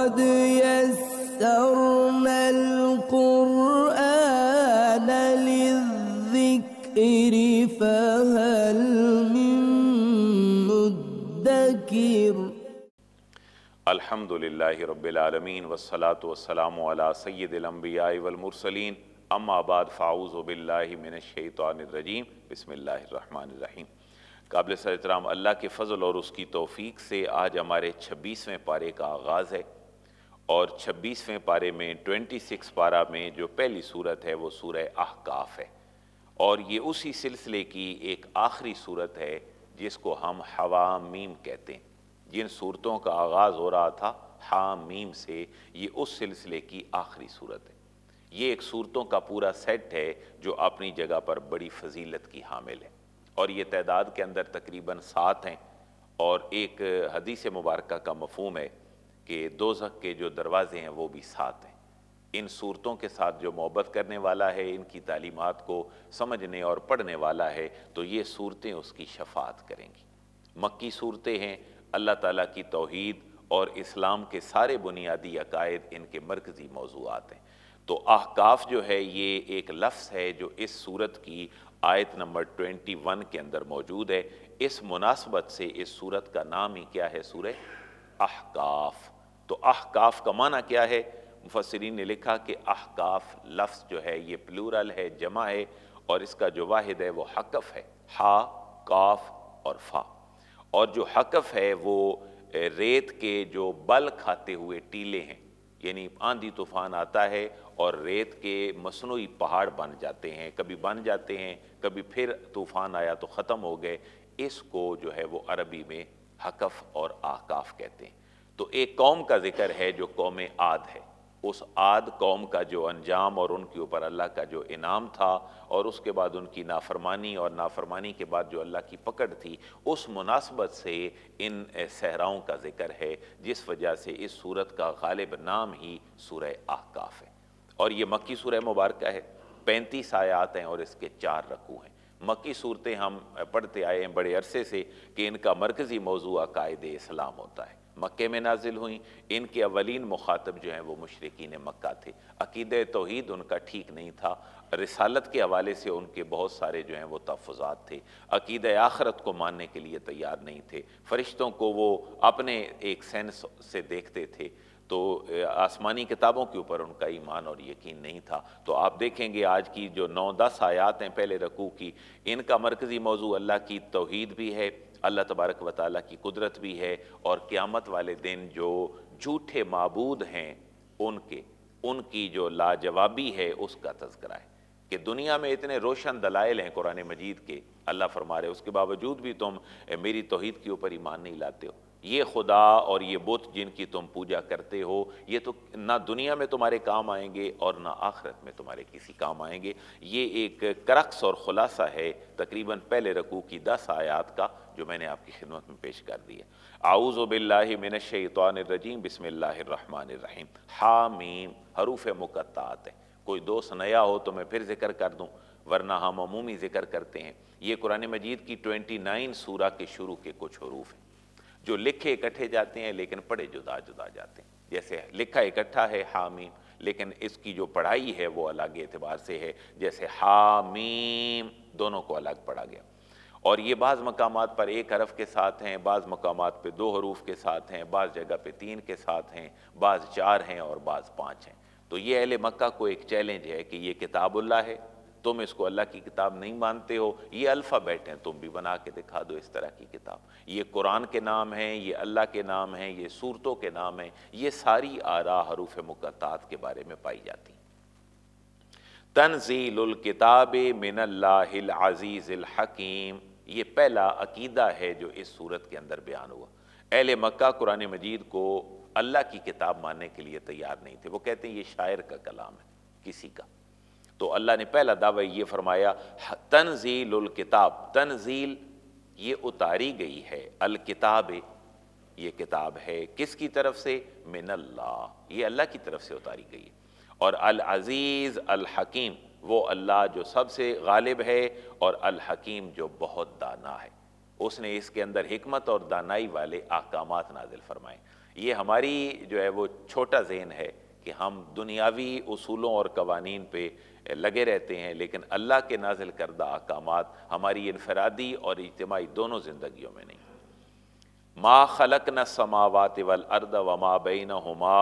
قد يسرنا القرآن للذكر فهل من مدكر الحمد لله رب العالمين والصلاة والسلام على سيد الأنبياء والمرسلين अम्मा बाद फ़ाउज़ बिल्लाशैतरजीम बसमीम काबिल सर अल्लाह के फ़ज़ल और उसकी तोफ़ी से आज हमारे छब्बीसवें पारे का आगाज़ है और 26वें पारे में 26 पारा में जो पहली सूरत है वो सूरह अहकाफ है और ये उसी सिलसिले की एक आखिरी सूरत है जिसको हम हवामीम कहते हैं जिन सूरतों का आगाज़ हो रहा था हामीम से ये उस सिलसिले की आखिरी सूरत है ये एक सूरतों का पूरा सेट है जो अपनी जगह पर बड़ी फजीलत की हामिल है और ये तादाद के अंदर तकरीबन सात हैं और एक हदीस मुबारक का मफहम है कि दोजक के जो दरवाज़े हैं वो भी साथ हैं इन सूरतों के साथ जो मोहब्बत करने वाला है इनकी तालीमत को समझने और पढ़ने वाला है तो ये सूरतें उसकी शफात करेंगी मक्की सूरतें हैं अल्लाह ताला की तोहद और इस्लाम के सारे बुनियादी अकायद इनके मरकज़ी मौजूद हैं तो अहकाफ जो है ये एक लफ्स है जो इस सूरत की आयत नंबर ट्वेंटी वन के अंदर मौजूद है इस मुनासबत से इस सूरत का नाम ही क्या है सूर अहकाफ तो अहकाफ का माना क्या है मुफसरीन ने लिखा कि अहकाफ लफ्ज़ जो है ये प्लूरल है जमा है और इसका जो वाहिद है वो हकफ़ है हा काफ और फा और जो हकफ़ है वो रेत के जो बल खाते हुए टीले हैं यानी आंधी तूफ़ान आता है और रेत के मसनू पहाड़ बन जाते हैं कभी बन जाते हैं कभी फिर तूफ़ान आया तो ख़त्म हो गए इसको जो है वो अरबी में हकफ़ और आकाफ कहते हैं तो एक कौम का जिक्र है जो कौम आद है उस आद कौम का जो अंजाम और उनके ऊपर अल्लाह का जो इनाम था और उसके बाद उनकी नाफरमानी और नाफरमानी के बाद जो अल्लाह की पकड़ थी उस मुनासबत से इन सहराओं का जिक्र है जिस वजह से इस सूरत का गालिब नाम ही सूर आकाफ है और ये मक्की सूर मुबारक है पैंतीस आयात हैं और इसके चार रकू हैं मक्की सूरतें हम पढ़ते आए हैं बड़े अरसे से कि इनका मरकज़ी मौजू अकायद इस्लाम होता है मक्के में नाजिल हुई इनके अवलिन मुखातब जो हैं वो मशरकिन मक्का थे अकीद तोहद उनका ठीक नहीं था रिसालत के हवाले से उनके बहुत सारे जो हैं वो तहफ़ात थे अकीद आखरत को मानने के लिए तैयार नहीं थे फरिश्तों को वो अपने एक सेंस से देखते थे तो आसमानी किताबों के ऊपर उनका ईमान और यकीन नहीं था तो आप देखेंगे आज की जो नौ दस आयात हैं पहले रकू की इनका मरकज़ी मौजू अल्लाह की तोहद भी है अल्लाह तबारक व ताल की कुदरत भी है और क़्यामत वाले दिन जो झूठे मबूद हैं उनके उनकी जो लाजवाबी है उसका तस्करा है कि दुनिया में इतने रोशन दलाइल हैं कुरान मजीद के अल्लाह फरमा रहे उसके बावजूद भी तुम मेरी तोहद के ऊपर ईमान नहीं लाते हो ये खुदा और ये बुत जिनकी तुम पूजा करते हो ये तो ना दुनिया में तुम्हारे काम आएंगे और ना आखरत में तुम्हारे किसी काम आएंगे ये एक करक्स और ख़ुलासा है तकरीबन पहले रकू की दस आयात का जो मैंने आपकी खिदमत में पेश कर दी है आउज़बिल्लाशैतरजीम हा हामीम हरूफ मुकत्तात है कोई दोस्त नया हो तो मैं फिर जिक्र कर दूँ वरना हम अमूमी जिक्र करते हैं ये कुरान मजीद की ट्वेंटी नाइन सूरा के शुरू के कुछ हरूफ हैं जो लिखे इकट्ठे जाते हैं लेकिन पढ़े जुदा जुदा जाते हैं जैसे लिखा इकट्ठा है हामीम लेकिन इसकी जो पढ़ाई है वो अलग एतबार से है जैसे हामीम दोनों को अलग पढ़ा गया और ये बाज़ मकाम पर एक हरफ के साथ हैं बाज़ मकाम पर दो हरूफ के साथ हैं बाज़ जगह पे तीन के साथ हैं बाज़ चार हैं और बाज़ पाँच हैं तो ये अहल मक्का को एक चैलेंज है कि ये किताबुल्ला है तुम इसको अल्लाह की किताब नहीं मानते हो ये अल्फ़ाबेट हैं तुम भी बना के दिखा दो इस तरह की किताब ये कुरान के नाम हैं ये अल्लाह के नाम हैं ये सूरतों के नाम हैं ये सारी आरा हरूफ मुकतात के बारे में पाई जाती तनजील किताब मिनल्लाज़ीज़िल हकीम ये पहला अकीदा है जो इस सूरत के अंदर बयान हुआ अहल मक्का कुरान मजीद को अल्लाह की किताब मानने के लिए तैयार नहीं थे वो कहते हैं ये शायर का कलाम है किसी का तो अल्लाह ने पहला दावा ये फरमाया तनजील किताब तनजील ये उतारी गई है अल किताब ये किताब है किसकी तरफ से मिनल्ला ये अल्लाह की तरफ से उतारी गई है और अल अज़ीज़ अल हकीम वो अल्लाह जो सबसे गालिब है और अल हकीम जो बहुत दाना है उसने इसके अंदर हमत और दानाई वाले आकाम नाजिल फरमाए ये हमारी जो है वो छोटा जेन है कि हम दुनियावी असूलों और कवानीन पे लगे रहते हैं लेकिन अल्लाह के नाजिल करदा अहकाम हमारी इनफरादी और इज्तमाही दोनों ज़िंदगियों में नहीं मा खलक न समावत वल अर्द व मा बैन हमा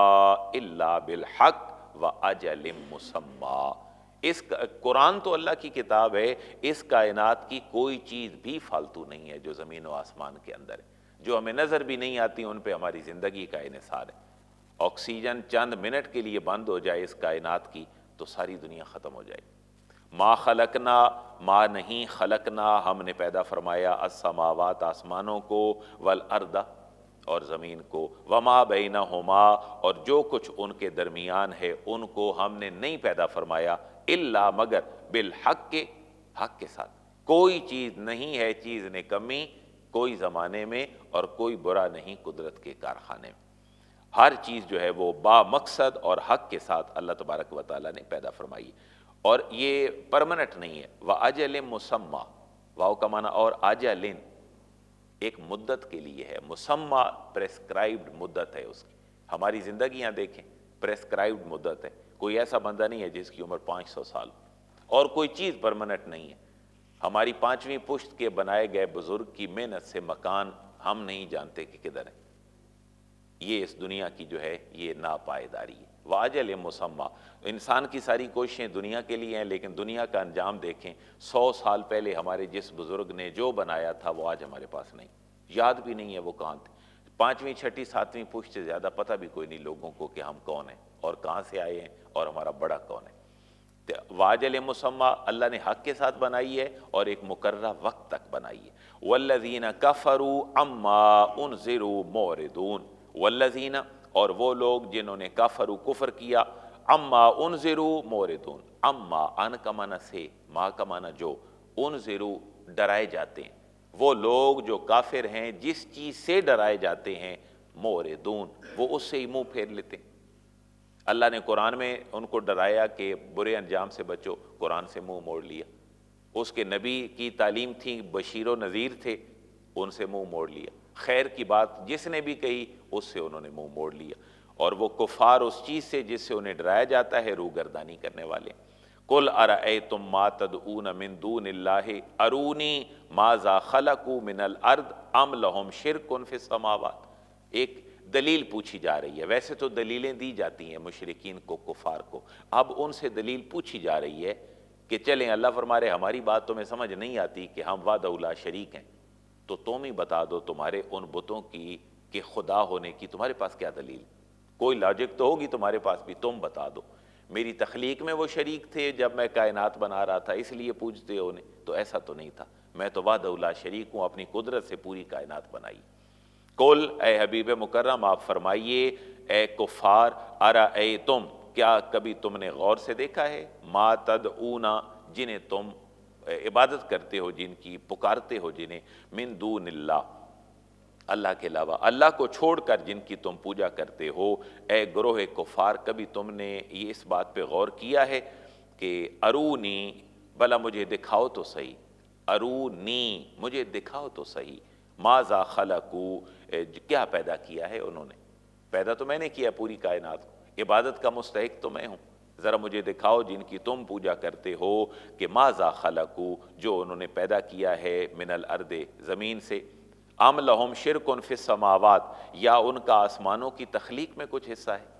बिलहक व अजल मुसम्मा इस कुरान तो अल्लाह की किताब है इस कायनात की कोई चीज़ भी फालतू नहीं है जो ज़मीन व आसमान के अंदर है जो हमें नज़र भी नहीं आती उन पर हमारी ज़िंदगी का इसार है ऑक्सीजन चंद मिनट के लिए बंद हो जाए इस कायनात की तो सारी दुनिया ख़त्म हो जाए माँ खलकना माँ नहीं खलकना हमने पैदा फरमाया असमावात आसमानों को वल अर्दा और ज़मीन को वमा हो होमा और जो कुछ उनके दरमियान है उनको हमने नहीं पैदा फरमाया इल्ला मगर बिल हक के हक के साथ कोई चीज़ नहीं है चीज़ ने कमी कोई ज़माने में और कोई बुरा नहीं कुदरत के कारखाने में हर चीज़ जो है वो मकसद और हक के साथ अल्लाह तबारक व ताली ने पैदा फरमाई और ये परमानेंट नहीं है आज अजल मुसम्मा वाह का माना और अलिन एक मुद्दत के लिए है मुसम्मा प्रेस्क्राइब्ड मुद्दत है उसकी हमारी ज़िंदगियाँ देखें प्रेस्क्राइब्ड मुद्दत है कोई ऐसा बंदा नहीं है जिसकी उम्र पाँच सौ साल और कोई चीज़ परमानेंट नहीं है हमारी पाँचवीं पुश्त के बनाए गए बुज़ुर्ग की मेहनत से मकान हम नहीं जानते कि किधर है ये इस दुनिया की जो है ये नापायदारी है वाजल मुसम्मा इंसान की सारी कोशिशें दुनिया के लिए हैं लेकिन दुनिया का अंजाम देखें सौ साल पहले हमारे जिस बुज़ुर्ग ने जो बनाया था वो आज हमारे पास नहीं याद भी नहीं है वो कहाँ थे पाँचवीं छठी सातवीं पुष्ट से ज़्यादा पता भी कोई नहीं लोगों को कि हम कौन हैं और कहाँ से आए हैं और हमारा बड़ा कौन है वाजल मुसम्मा अल्लाह ने हक के साथ बनाई है और एक मुकर्र वक्त तक बनाई है वल्लजीन कफ़रू अम्मा उन ज़िरू मोरदून वल्लजीना और वो लोग जिन्होंने काफर कुफर किया अम्मा उन ज़रू मोरदून अम्मा अन कमाना से माँ कमाना जो उन ज़रू डराए जाते हैं वो लोग जो काफिर हैं जिस चीज़ से डराए जाते हैं दून वो उससे ही मुंह फेर लेते हैं अल्लाह ने कुरान में उनको डराया कि बुरे अंजाम से बचो कुरान से मुंह मोड़ लिया उसके नबी की तालीम थी बशीर नज़ीर थे उनसे मुंह मोड़ लिया खैर की बात जिसने भी कही उससे उन्होंने मुंह मोड़ लिया और वो कुफार उस चीज़ से जिससे उन्हें डराया जाता है रूगरदानी करने वाले कुल अर ए तुम मा तदऊन मिंदून अरूनी माजा खलकू मिनल अर्द अम लहम शिरकुन फिसमावत एक दलील पूछी जा रही है वैसे तो दलीलें दी जाती हैं मुशरकिन को कुफार को अब उनसे दलील पूछी जा रही है कि चलें अल्लाह फरमारे हमारी बात तो मैं समझ नहीं आती कि हम वाद उला शरीक हैं तो तुम ही बता दो तुम्हारे उन बुतों की के खुदा होने की तुम्हारे पास क्या दलील कोई लॉजिक तो होगी तुम्हारे पास भी तुम बता दो मेरी तख्लीक में वो शरीक थे जब मैं कायनात बना रहा था इसलिए पूछते हो उन्हें तो ऐसा तो नहीं था मैं तो वादउला शरीक हूँ अपनी कुदरत से पूरी कायनात बनाई कुल ए हबीब मुकर्रम आप फरमाइए ए कुफ़ार अरा ए तुम क्या कभी तुमने गौर से देखा है मा तद ऊना जिन्हें तुम इबादत करते हो जिनकी पुकारते हो जिन्हें मिन दून अल्लाह के अलावा अल्लाह को छोड़कर जिनकी तुम पूजा करते हो ए ग्रोह कुफार कभी तुमने ये इस बात पे गौर किया है कि नी भला मुझे दिखाओ तो सही नी मुझे दिखाओ तो सही माजा खलकू क्या पैदा किया है उन्होंने पैदा तो मैंने किया पूरी कायनात को इबादत का मुस्तक तो मैं हूँ ज़रा मुझे दिखाओ जिनकी तुम पूजा करते हो कि माजा खलकू जो उन्होंने पैदा किया है मिनल अर्दे ज़मीन से आम लहम शिरक फ़िसमावत या उनका आसमानों की तख्लीक में कुछ हिस्सा है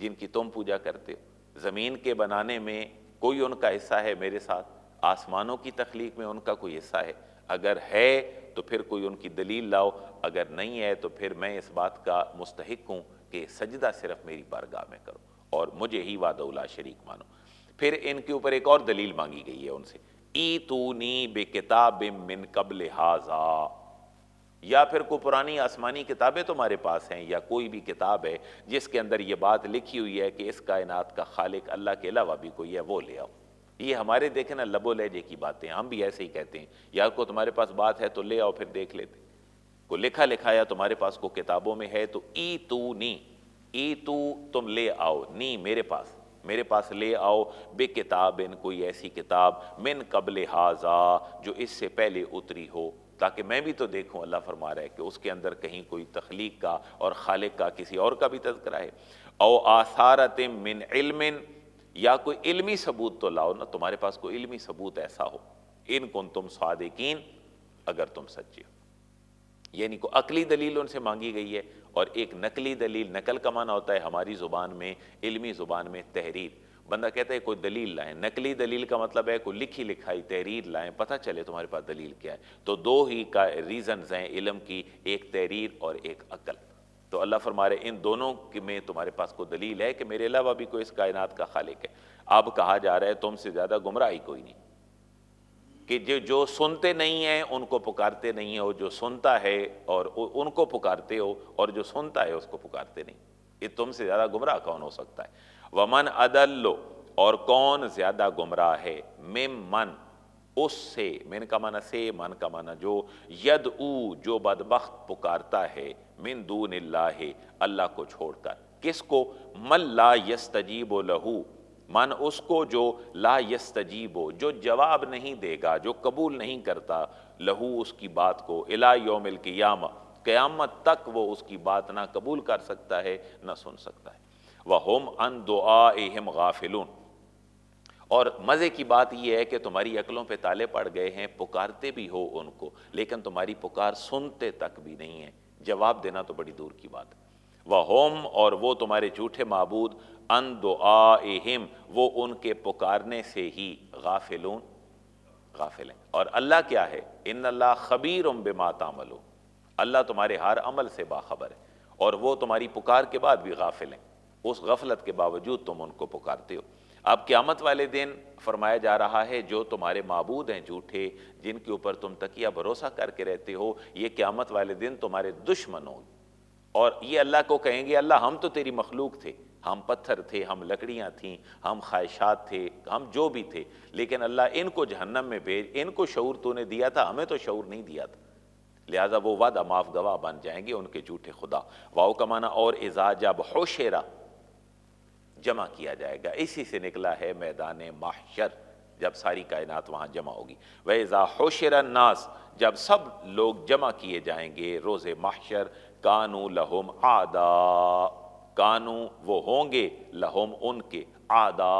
जिनकी तुम पूजा करते हो ज़मीन के बनाने में कोई उनका हिस्सा है मेरे साथ आसमानों की तख्लीक में उनका कोई हिस्सा है अगर है तो फिर कोई उनकी दलील लाओ अगर नहीं है तो फिर मैं इस बात का मुस्तक हूँ कि सजदा सिर्फ मेरी बारगाह में करो और मुझे ही वादौला शरीक मानो फिर इनके ऊपर एक और दलील मांगी गई है उनसे ई नी बे किताब मिन कबल हाजा या फिर कोई पुरानी आसमानी किताबें तुम्हारे पास हैं या कोई भी किताब है जिसके अंदर यह बात लिखी हुई है कि इस कायनात का खालिक अल्लाह के अलावा भी कोई है वो ले आओ ये हमारे देखे ना लबो लहजे की बातें हम भी ऐसे ही कहते हैं यार को तुम्हारे पास बात है तो ले आओ फिर देख लेते को लिखा लिखाया तुम्हारे पास को किताबों में है तो ई तू नी ए तू तुम ले आओ नी मेरे पास मेरे पास ले आओ बे किताब इन कोई ऐसी किताब मिन कबल हाजा जो इससे पहले उतरी हो ताकि मैं भी तो देखूं अल्लाह फरमा रहा है कि उसके अंदर कहीं कोई तख्लीक का और खालिक का किसी और का भी तस्करा है औ आसारत मिन इल्मिन या कोई इल्मी सबूत तो लाओ ना तुम्हारे पास कोई इल्मी सबूत ऐसा हो इन कौन तुम स्वादिकीन अगर तुम सच्चे हो यानी को अकली दलील उनसे मांगी गई है और एक नकली दलील नकल का माना होता है हमारी ज़ुबान में इल्मी ज़ुबान में तहरीर बंदा कहता है कोई दलील लाएं नकली दलील का मतलब है कोई लिखी लिखाई तहरीर लाएं पता चले तुम्हारे पास दलील क्या है तो दो ही का रीज़न्स हैं इलम की एक तहरीर और एक अकल तो अल्लाह फरमा रहे इन दोनों में तुम्हारे पास कोई दलील है कि मेरे अलावा भी कोई इस कायनात का खालिक है अब कहा जा रहा है तुमसे ज़्यादा गुमराह कोई नहीं कि जो जो सुनते नहीं हैं उनको पुकारते नहीं हो जो सुनता है और उनको पुकारते हो और जो सुनता है उसको पुकारते नहीं ये तुमसे ज़्यादा गुमराह कौन हो सकता है वमन अदल्लो और कौन ज़्यादा गुमराह है मे मन उससे मिन का माना से मन का माना जो यद ऊ जो बदबخت पुकारता है मिन दून अल्लाह को छोड़कर किसको मल्ला यस्तजीब लहू मन उसको जो ला यस्तजीबो जो जवाब नहीं देगा जो कबूल नहीं करता लहू उसकी बात को इला योमिल क़ियाम क़यामत तक वो उसकी बात ना कबूल कर सकता है ना सुन सकता है वह होम अन गाफिलून और मज़े की बात यह है कि तुम्हारी अकलों पे ताले पड़ गए हैं पुकारते भी हो उनको लेकिन तुम्हारी पुकार सुनते तक भी नहीं है जवाब देना तो बड़ी दूर की बात है वह होम और वो तुम्हारे झूठे मबूद अन आम वो उनके पुकारने से ही गाफिलून गाफिल हैं और अल्लाह क्या है इन अल्लाह खबीर उम बेमातामलो अल्लाह तुम्हारे हर अमल से बाखबर है और वो तुम्हारी पुकार के बाद भी गाफिल हैं उस गफलत के बावजूद तुम उनको पुकारते हो अब क़्यामत वाले दिन फरमाया जा रहा है जो तुम्हारे मबूद हैं झूठे जिनके ऊपर तुम तकिया भरोसा करके रहते हो ये क़्यामत वाले दिन तुम्हारे दुश्मन होंगे और ये अल्लाह को कहेंगे अल्लाह हम तो तेरी मखलूक थे हम पत्थर थे हम लकड़ियाँ थीं हम ख्वाहिशात थे हम जो भी थे लेकिन अल्लाह इनको जहन्नम में भेज इनको शूर तूने दिया था हमें तो शूर नहीं दिया था लिहाजा वो वादा माफ गवाह बन जाएंगे उनके झूठे खुदा वाओ का माना और एजा जब होशेरा जमा किया जाएगा इसी से निकला है मैदान माहर जब सारी कायनात वहाँ जमा होगी वह एजा होशेरा नास जब सब लोग जमा किए जाएंगे रोज़ माहर कानू लहुम आदा कानू वो होंगे लहोम उनके आदा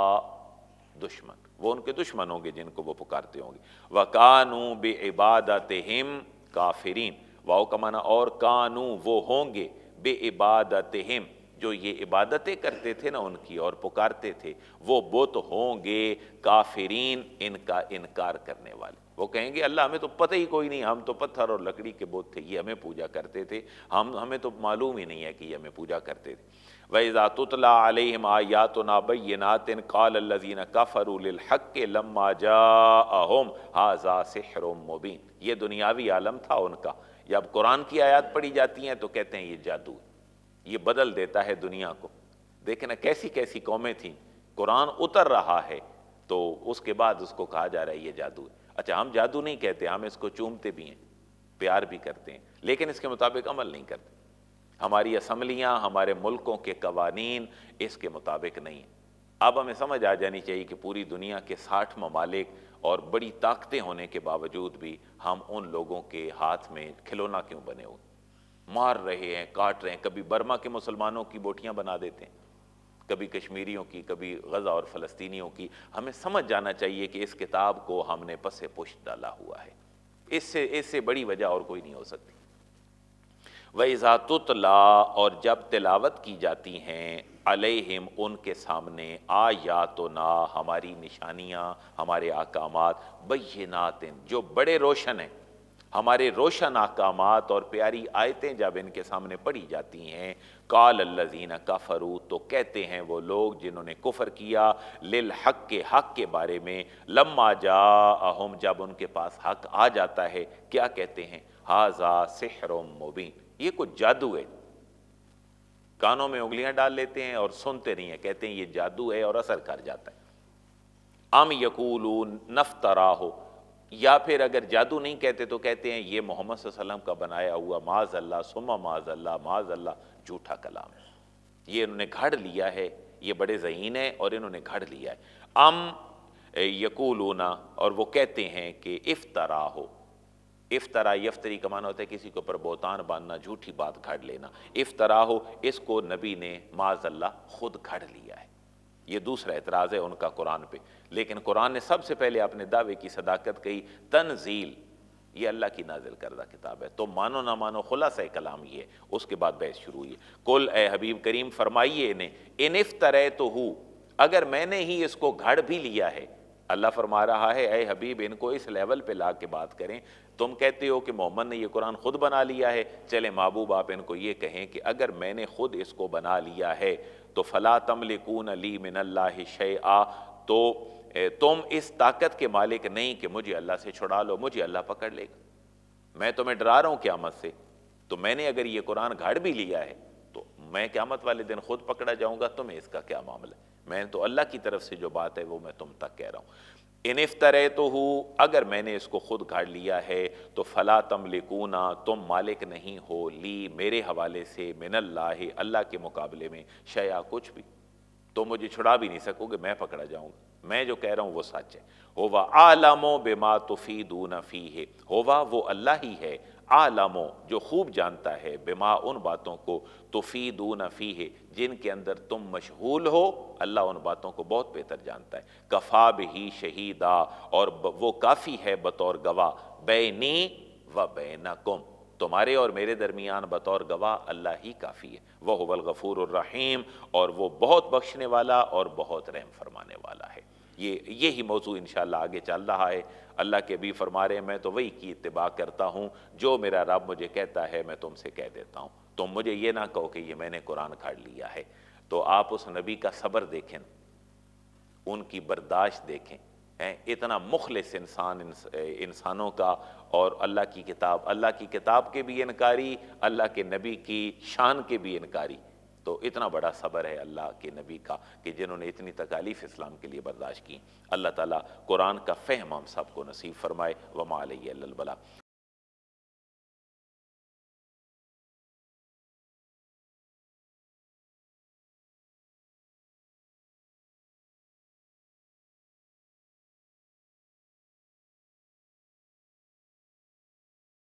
दुश्मन वो उनके दुश्मन होंगे जिनको वो पुकारते होंगे व कानू बे इबादत हिम काफिरीन वाओ का माना और कानू वो होंगे बे इबादत हिम जो ये इबादतें करते थे ना उनकी और पुकारते थे वो बुत होंगे काफिरीन इनका इनकार करने वाले वो कहेंगे अल्लाह हमें तो पता ही कोई नहीं हम तो पत्थर और लकड़ी के बोध थे ये हमें पूजा करते थे हम हमें तो मालूम ही नहीं है कि ये हमें पूजा करते थे वैज़ातला अलम आयात नाबैनात काल लजीन कफ़रहक लम्मा जा हाजा सहरम मुबीन ये दुनियावी आलम था उनका जब कुरान की आयात पढ़ी जाती हैं तो कहते हैं ये जादू ये बदल देता है दुनिया को देखना कैसी कैसी कौमें थी कुरान उतर रहा है तो उसके बाद उसको कहा जा रहा है ये जादू है अच्छा हम जादू नहीं कहते हम इसको चूमते भी हैं प्यार भी करते हैं लेकिन इसके मुताबिक अमल नहीं करते हमारी असम्बलियाँ हमारे मुल्कों के कवानीन इसके मुताबिक नहीं हैं अब हमें समझ आ जानी चाहिए कि पूरी दुनिया के साठ ममालिक और बड़ी ताकतें होने के बावजूद भी हम उन लोगों के हाथ में खिलौना क्यों बने हुए मार रहे हैं काट रहे हैं कभी बर्मा के मुसलमानों की बोटियाँ बना देते हैं कभी कश्मीरियों की कभी गज़ा और फ़लस्तीनियों की हमें समझ जाना चाहिए कि इस किताब को हमने पस पुष्ट डाला हुआ है इससे इससे बड़ी वजह और कोई नहीं हो सकती तुतला और जब तिलावत की जाती हैं हिम उनके सामने आ या तो ना हमारी निशानियाँ हमारे अकाम बैनातिन जो बड़े रोशन हैं हमारे रोशन अहकाम और प्यारी आयतें जब इनके सामने पढ़ी जाती हैं काल अल्लाजीना का फरू तो कहते हैं वो लोग जिन्होंने कुफर किया लिल हक के हक के बारे में लम्मा जा अहम जब उनके पास हक आ जाता है क्या कहते हैं हाजा सहर मुबीन ये कुछ जादू है कानों में उंगलियां डाल लेते हैं और सुनते नहीं है कहते हैं ये जादू है और असर कर जाता है अम यकूलू नफ्तरा हो या फिर अगर जादू नहीं कहते तो कहते हैं ये मोहम्मद वसल्लम का बनाया हुआ माज अल्लाह सुमा माज अल्लाह माज अल्लाह झूठा कलाम है ये इन्होंने घड़ लिया है ये बड़े जहीन है और इन्होंने घड़ लिया है अम यकूलूना और वो कहते हैं कि इफ्तरा हो इफ्तरा यफ्तरी का माना होता है किसी के ऊपर बोतान बांधना झूठी बात घड़ लेना इफ्तरा हो इसको नबी ने माज अल्लाह खुद घड़ लिया है ये दूसरा एतराज़ है उनका कुरान पे लेकिन कुरान ने सबसे पहले अपने दावे की सदाकत कही तनजील ये अल्लाह की नाजिल करदा किताब है तो मानो ना मानो खुलासा कलाम ये उसके बाद बहस शुरू हुई कुल ए हबीब करीम फरमाइए इन्हें इनफ तरह तो हु अगर मैंने ही इसको घड़ भी लिया है अल्लाह फरमा रहा है ए हबीब इनको इस लेवल पे ला के बात करें तुम कहते हो कि मोहम्मद ने ये कुरान ख़ुद बना लिया है चले महबूब आप इनको ये कहें कि अगर मैंने ख़ुद इसको बना लिया है तो फ़ला तमलिकून अली मिन शे आ तो तुम इस ताकत के मालिक नहीं कि मुझे अल्लाह से छुड़ा लो मुझे अल्लाह पकड़ लेगा मैं तुम्हें डरा रहा क्या क्यामत से तो मैंने अगर ये कुरान घाड़ भी लिया है तो मैं क्यामत वाले दिन खुद पकड़ा जाऊंगा तुम्हें इसका क्या मामला है तो अल्लाह की तरफ से जो बात है वो मैं तुम तक कह रहा हूं इन इफ्तरे तो हूँ अगर मैंने इसको ख़ुद गाड़ लिया है तो फ़ला तम लिकूना तुम मालिक नहीं हो ली मेरे हवाले से मिनल्ला अल्लाह के मुकाबले में शया कुछ भी तो मुझे छुड़ा भी नहीं सकोगे मैं पकड़ा जाऊँगा मैं जो कह रहा हूँ वो सच है होवा आलमो बेमा तो फी दू नफ़ी है होवा वो अल्लाह ही है आलमो जो खूब जानता है बेमा उन बातों को तो फ़ी है जिनके अंदर तुम मशहूल हो अल्लाह उन बातों को बहुत बेहतर जानता है कफ़ा भी शहीदा और वो काफ़ी है बतौर गवाह बैनी व बैना कुम तुम्हारे और मेरे दरमियान बतौर गवाह अल्लाह ही काफ़ी है वह वल गफ़ूर रहीम और वो बहुत बख्शने वाला और बहुत रहम फरमाने वाला है ये यही मौजू इन आगे चल रहा है अल्लाह के भी फरमा रहे मैं तो वही की इतबा करता हूँ जो मेरा रब मुझे कहता है मैं तुमसे कह देता हूँ तुम मुझे ये ना कहो कि ये मैंने कुरान खाड़ लिया है तो आप उस नबी का सब्र देखें उनकी बर्दाश्त देखें हैं इतना मुखलिस इंसान इंसानों का और अल्लाह की किताब अल्लाह की किताब के भी इनकारी अल्लाह के नबी की शान के भी इनकारी तो इतना बड़ा सबर है अल्लाह के नबी का कि जिन्होंने इतनी तकालीफ इस्लाम के लिए बर्दाश्त की अल्लाह ताला कुरान का फ़हम हम सबको नसीब फरमाए वमा अलबला